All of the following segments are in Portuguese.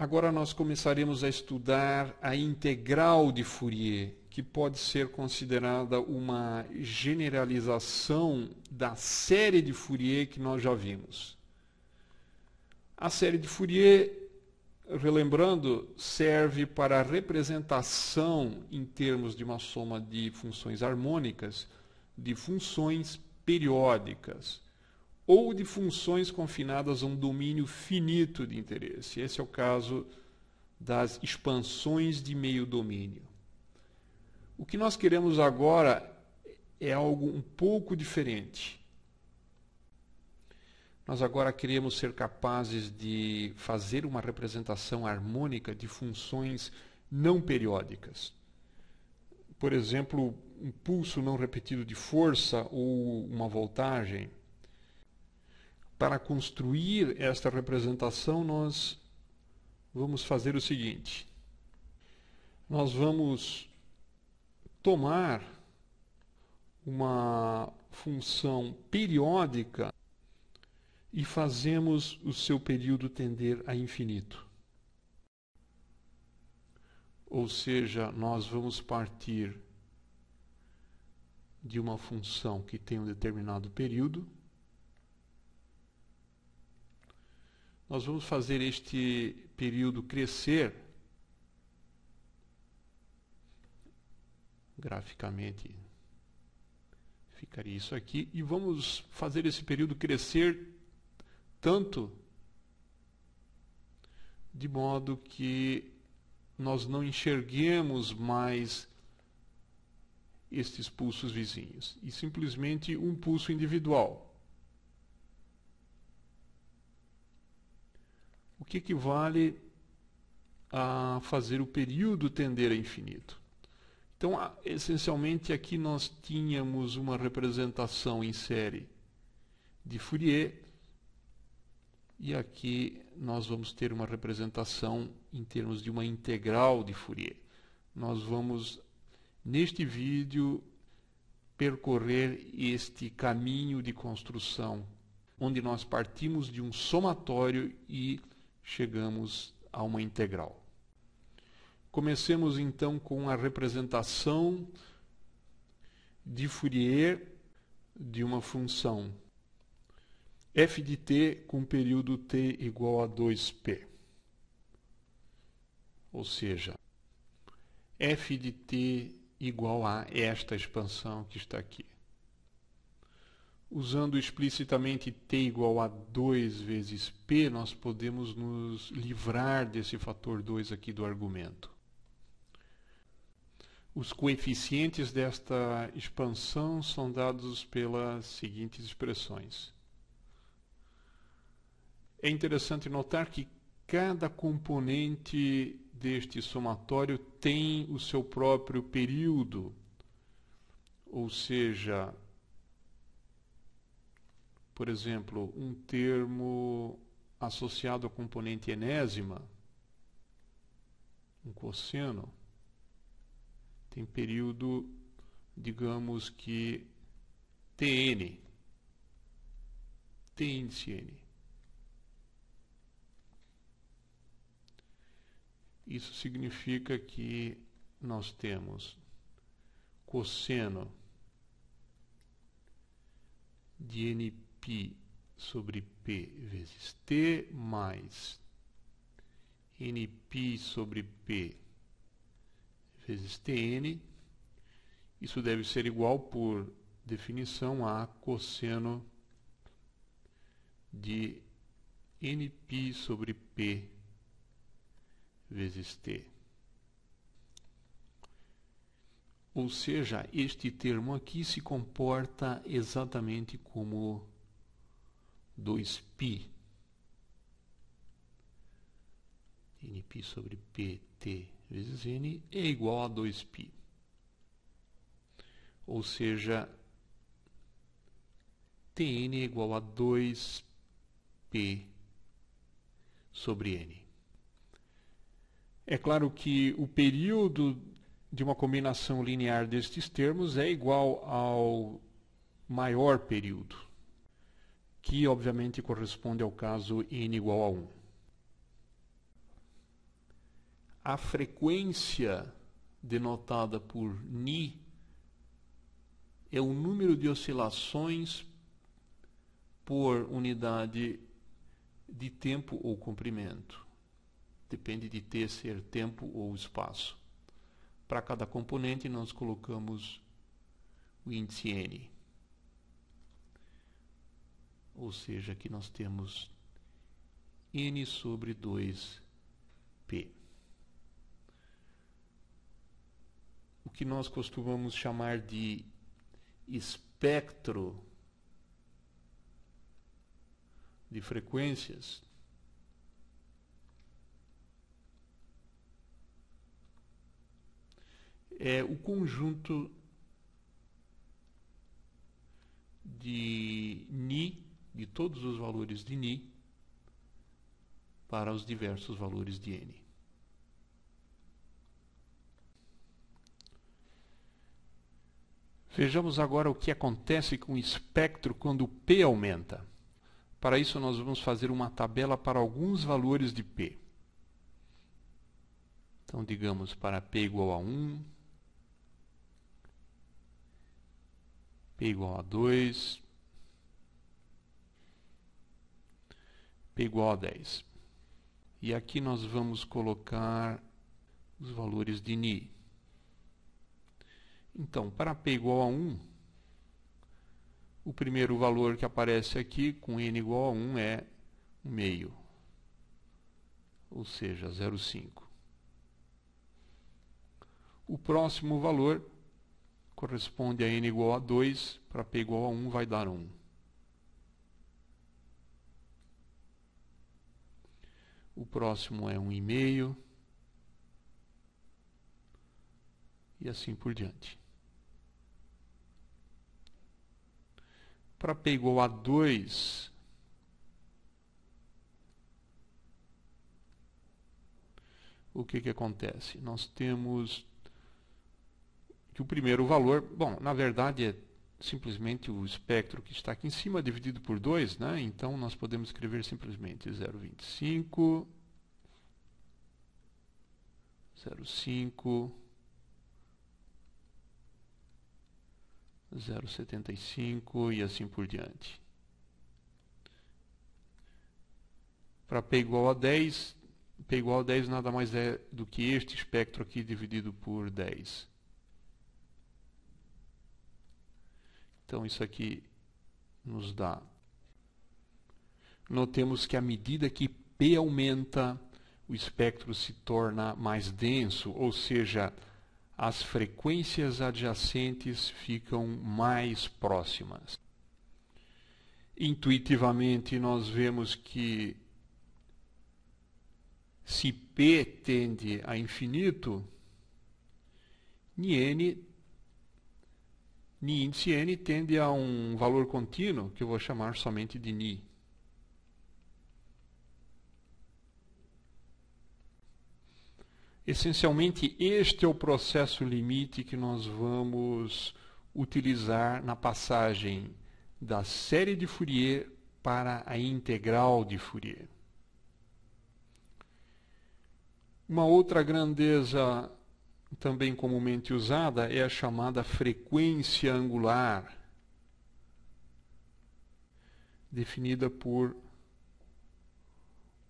Agora nós começaremos a estudar a integral de Fourier, que pode ser considerada uma generalização da série de Fourier que nós já vimos. A série de Fourier, relembrando, serve para a representação em termos de uma soma de funções harmônicas de funções periódicas ou de funções confinadas a um domínio finito de interesse. Esse é o caso das expansões de meio domínio. O que nós queremos agora é algo um pouco diferente. Nós agora queremos ser capazes de fazer uma representação harmônica de funções não periódicas. Por exemplo, um pulso não repetido de força ou uma voltagem para construir esta representação, nós vamos fazer o seguinte: nós vamos tomar uma função periódica e fazemos o seu período tender a infinito. Ou seja, nós vamos partir de uma função que tem um determinado período nós vamos fazer este período crescer graficamente. Ficaria isso aqui e vamos fazer esse período crescer tanto de modo que nós não enxerguemos mais estes pulsos vizinhos, e simplesmente um pulso individual. o que equivale a fazer o período tender a infinito. Então, essencialmente, aqui nós tínhamos uma representação em série de Fourier e aqui nós vamos ter uma representação em termos de uma integral de Fourier. Nós vamos, neste vídeo, percorrer este caminho de construção, onde nós partimos de um somatório e chegamos a uma integral. Comecemos então com a representação de Fourier de uma função f de t com período t igual a 2p. Ou seja, f de t igual a esta expansão que está aqui. Usando explicitamente t igual a 2 vezes p, nós podemos nos livrar desse fator 2 aqui do argumento. Os coeficientes desta expansão são dados pelas seguintes expressões. É interessante notar que cada componente deste somatório tem o seu próprio período, ou seja, por exemplo, um termo associado à componente enésima, um cosseno, tem período, digamos que Tn, T índice N. Isso significa que nós temos cosseno de NP π sobre p vezes t mais nπ sobre p vezes tn. Isso deve ser igual, por definição, a cosseno de nπ sobre p vezes t. Ou seja, este termo aqui se comporta exatamente como 2π. nπ sobre pt vezes n é igual a 2π. Ou seja, tn é igual a 2p sobre n. É claro que o período de uma combinação linear destes termos é igual ao maior período que obviamente corresponde ao caso n igual a 1. A frequência denotada por ni é o número de oscilações por unidade de tempo ou comprimento. Depende de t ser tempo ou espaço. Para cada componente, nós colocamos o índice n ou seja, que nós temos n sobre 2p. O que nós costumamos chamar de espectro de frequências é o conjunto de ni de todos os valores de Ni para os diversos valores de N. Vejamos agora o que acontece com o espectro quando P aumenta. Para isso, nós vamos fazer uma tabela para alguns valores de P. Então, digamos para P igual a 1, P igual a 2, igual a 10. E aqui nós vamos colocar os valores de Ni. Então, para p igual a 1, o primeiro valor que aparece aqui com n igual a 1 é 1 meio, ou seja, 0,5. O próximo valor corresponde a n igual a 2, para p igual a 1 vai dar 1. O próximo é um e-mail. E assim por diante. Para P igual a 2, o que, que acontece? Nós temos que o primeiro valor, bom, na verdade é simplesmente o espectro que está aqui em cima dividido por 2, né? então nós podemos escrever simplesmente 0,25, 0,5, 0,75 e assim por diante. Para P igual a 10, P igual a 10 nada mais é do que este espectro aqui dividido por 10. Então, isso aqui nos dá. Notemos que à medida que P aumenta, o espectro se torna mais denso, ou seja, as frequências adjacentes ficam mais próximas. Intuitivamente, nós vemos que se P tende a infinito, N Ni índice n tende a um valor contínuo, que eu vou chamar somente de Ni. Essencialmente, este é o processo limite que nós vamos utilizar na passagem da série de Fourier para a integral de Fourier. Uma outra grandeza também comumente usada é a chamada frequência angular, definida por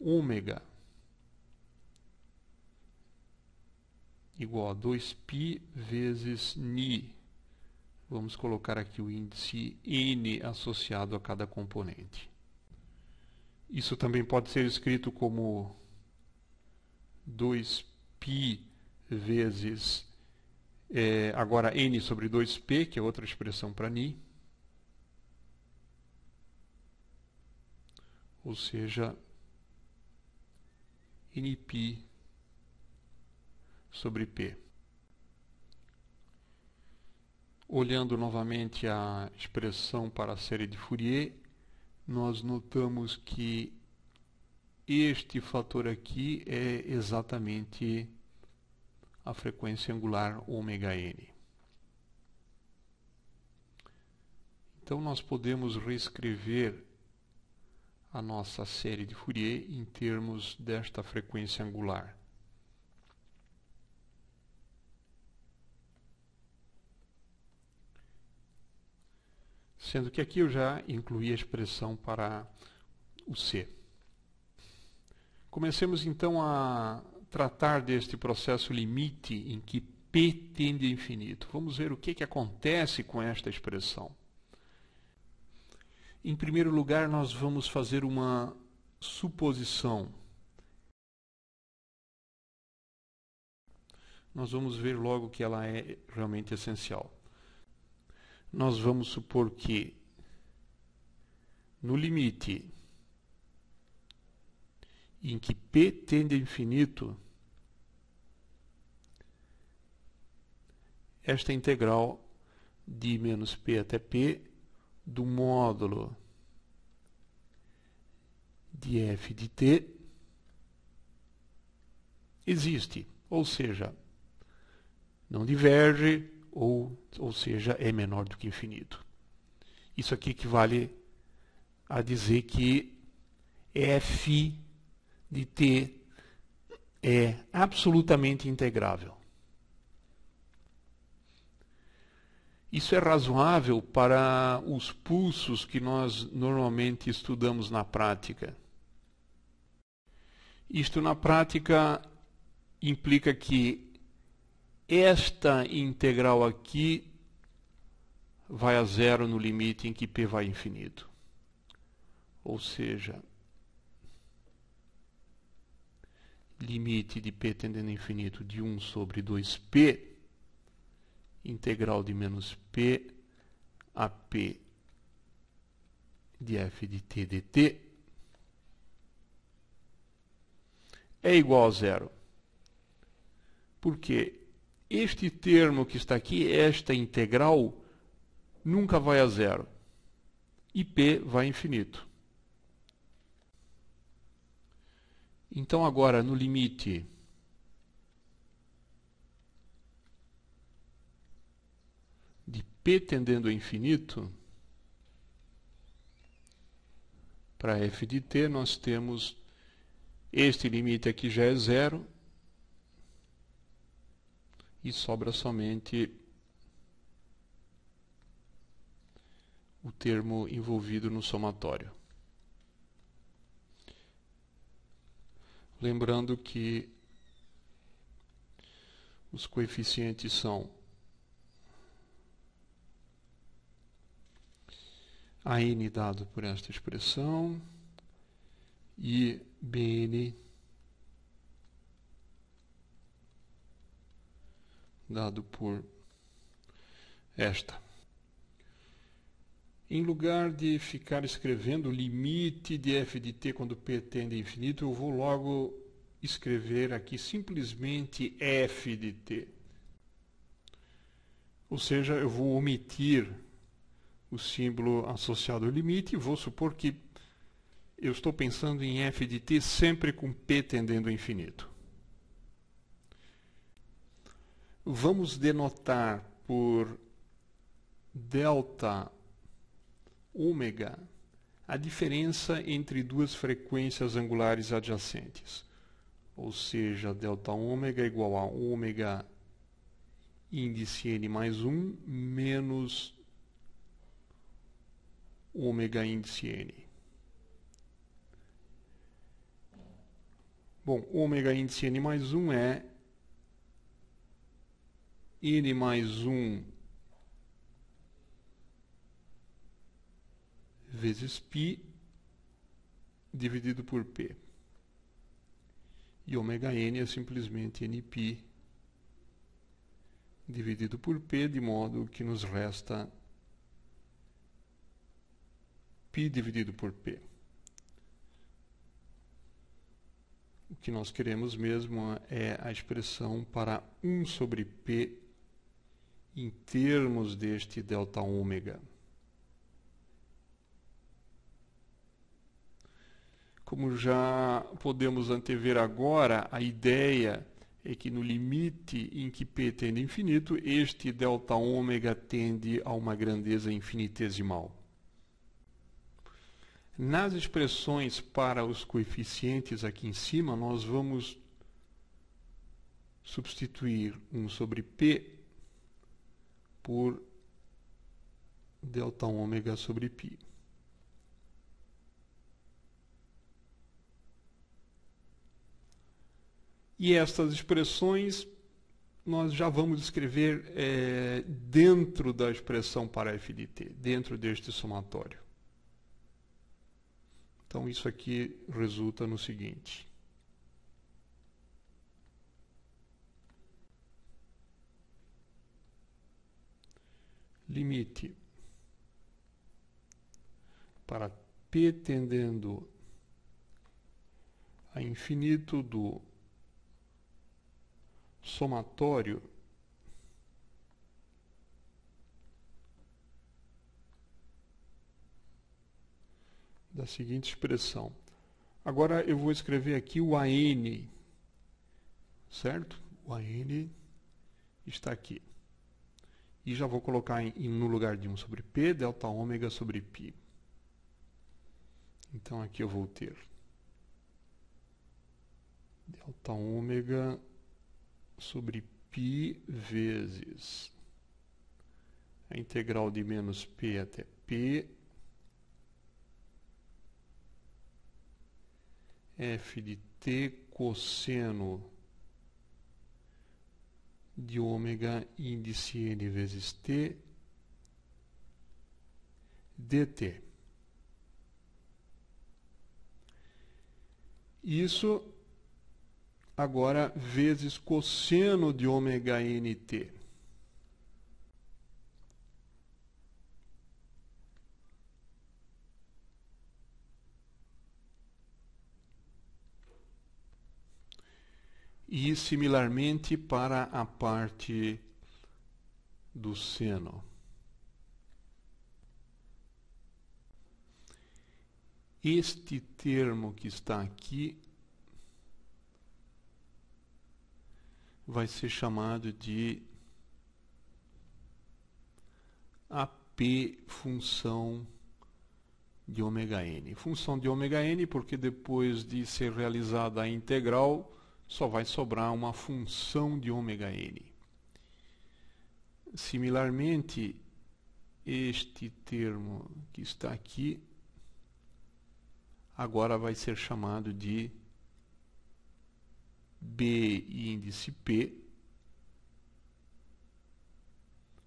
ômega igual a 2π vezes ni. Vamos colocar aqui o índice n associado a cada componente. Isso também pode ser escrito como 2π vezes é, agora n sobre 2p, que é outra expressão para ni. Ou seja, nπ sobre p. Olhando novamente a expressão para a série de Fourier, nós notamos que este fator aqui é exatamente a frequência angular ωn. Então nós podemos reescrever a nossa série de Fourier em termos desta frequência angular. Sendo que aqui eu já incluí a expressão para o C. Comecemos então a tratar deste processo limite em que P tende a infinito. Vamos ver o que, que acontece com esta expressão. Em primeiro lugar, nós vamos fazer uma suposição. Nós vamos ver logo que ela é realmente essencial. Nós vamos supor que no limite em que P tende a infinito, esta integral de menos p até p do módulo de f de t existe, ou seja, não diverge, ou, ou seja, é menor do que infinito. Isso aqui equivale a dizer que f de t é absolutamente integrável. Isso é razoável para os pulsos que nós normalmente estudamos na prática. Isto na prática implica que esta integral aqui vai a zero no limite em que p vai infinito. Ou seja, limite de p tendendo a infinito de 1 sobre 2p integral de menos p a p de f de t dt é igual a zero. Porque este termo que está aqui, esta integral, nunca vai a zero. E p vai a infinito. Então agora no limite P tendendo a infinito, para f de t nós temos este limite aqui já é zero e sobra somente o termo envolvido no somatório. Lembrando que os coeficientes são a n dado por esta expressão e bn dado por esta. Em lugar de ficar escrevendo limite de f de t quando p tende a é infinito, eu vou logo escrever aqui simplesmente f de t. Ou seja, eu vou omitir o símbolo associado ao limite, vou supor que eu estou pensando em f de t sempre com p tendendo ao infinito. Vamos denotar por delta ômega a diferença entre duas frequências angulares adjacentes. Ou seja, delta ômega igual a ômega índice n mais 1 menos ômega índice N. Bom, ômega índice N mais 1 é N mais 1 vezes π dividido por P. E ômega N é simplesmente Nπ dividido por P, de modo que nos resta π dividido por p. O que nós queremos mesmo é a expressão para 1 sobre p em termos deste delta ômega. Como já podemos antever agora, a ideia é que no limite em que p tende a infinito, este delta ômega tende a uma grandeza infinitesimal. Nas expressões para os coeficientes aqui em cima, nós vamos substituir 1 sobre P por delta ômega sobre π. E estas expressões nós já vamos escrever é, dentro da expressão para f de t, dentro deste somatório. Então, isso aqui resulta no seguinte. Limite para P tendendo a infinito do somatório da seguinte expressão. Agora eu vou escrever aqui o AN, certo? O AN está aqui. E já vou colocar em, no lugar de 1 sobre P, delta ômega sobre π. Então aqui eu vou ter delta ômega sobre π vezes a integral de menos p até p f de t cosseno de ômega índice n vezes t dt. Isso agora vezes cosseno de ômega nt. e similarmente para a parte do seno. Este termo que está aqui vai ser chamado de AP função de ωn. n. Função de ωn n porque depois de ser realizada a integral, só vai sobrar uma função de ωn. Similarmente, este termo que está aqui agora vai ser chamado de B índice P,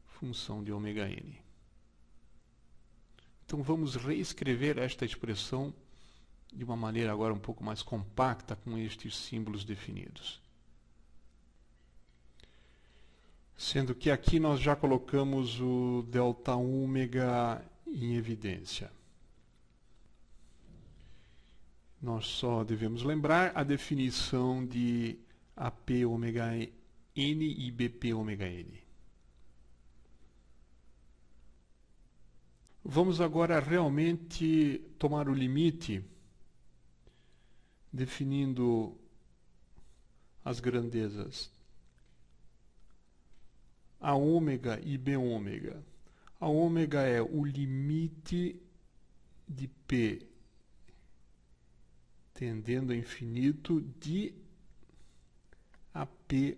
função de ωn. Então vamos reescrever esta expressão de uma maneira agora um pouco mais compacta com estes símbolos definidos. Sendo que aqui nós já colocamos o delta ômega em evidência. Nós só devemos lembrar a definição de AP ômega N e BP ômega N. Vamos agora realmente tomar o limite definindo as grandezas. A ômega e B ômega. A ômega é o limite de P tendendo a infinito de a P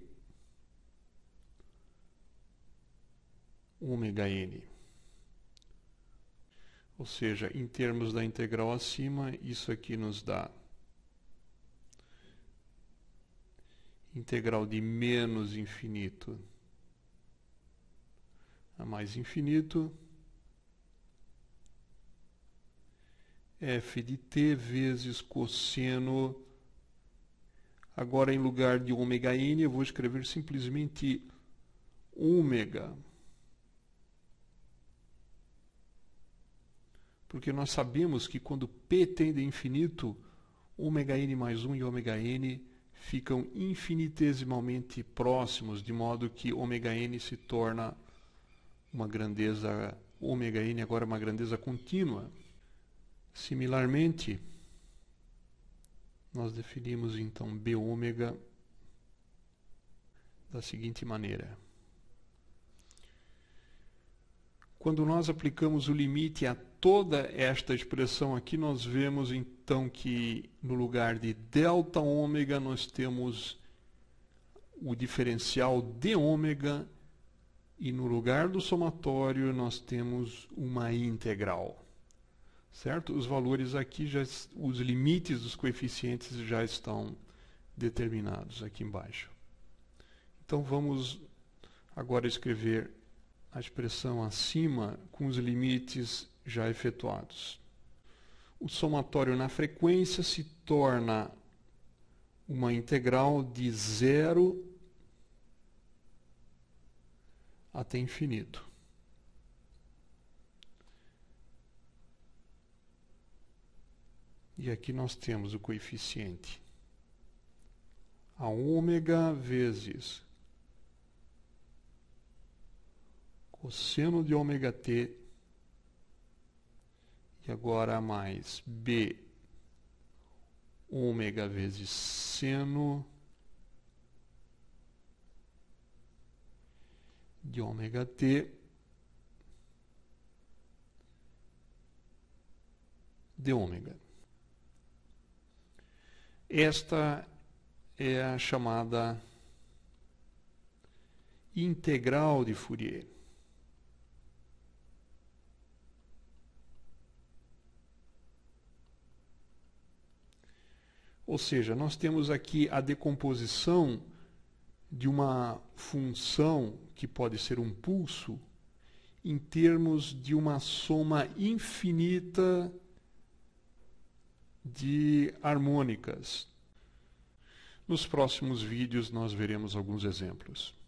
ômega n. Ou seja, em termos da integral acima, isso aqui nos dá integral de menos infinito a mais infinito, f de t vezes cosseno. Agora, em lugar de ômega n, eu vou escrever simplesmente ômega. Porque nós sabemos que quando p tende a infinito, ômega n mais 1 e ômega n ficam infinitesimalmente próximos, de modo que ômega n se torna uma grandeza, ômega n agora é uma grandeza contínua. Similarmente, nós definimos então b ômega da seguinte maneira. Quando nós aplicamos o limite a toda esta expressão aqui, nós vemos então que no lugar de delta ômega nós temos o diferencial de ômega e no lugar do somatório nós temos uma integral. Certo? Os valores aqui já os limites dos coeficientes já estão determinados aqui embaixo. Então vamos agora escrever a expressão acima com os limites já efetuados. O somatório na frequência se torna uma integral de zero até infinito. E aqui nós temos o coeficiente. A ômega vezes cosseno de ômega t e agora mais b ômega vezes seno de ômega t de ômega. Esta é a chamada integral de Fourier. Ou seja, nós temos aqui a decomposição de uma função que pode ser um pulso em termos de uma soma infinita de harmônicas. Nos próximos vídeos nós veremos alguns exemplos.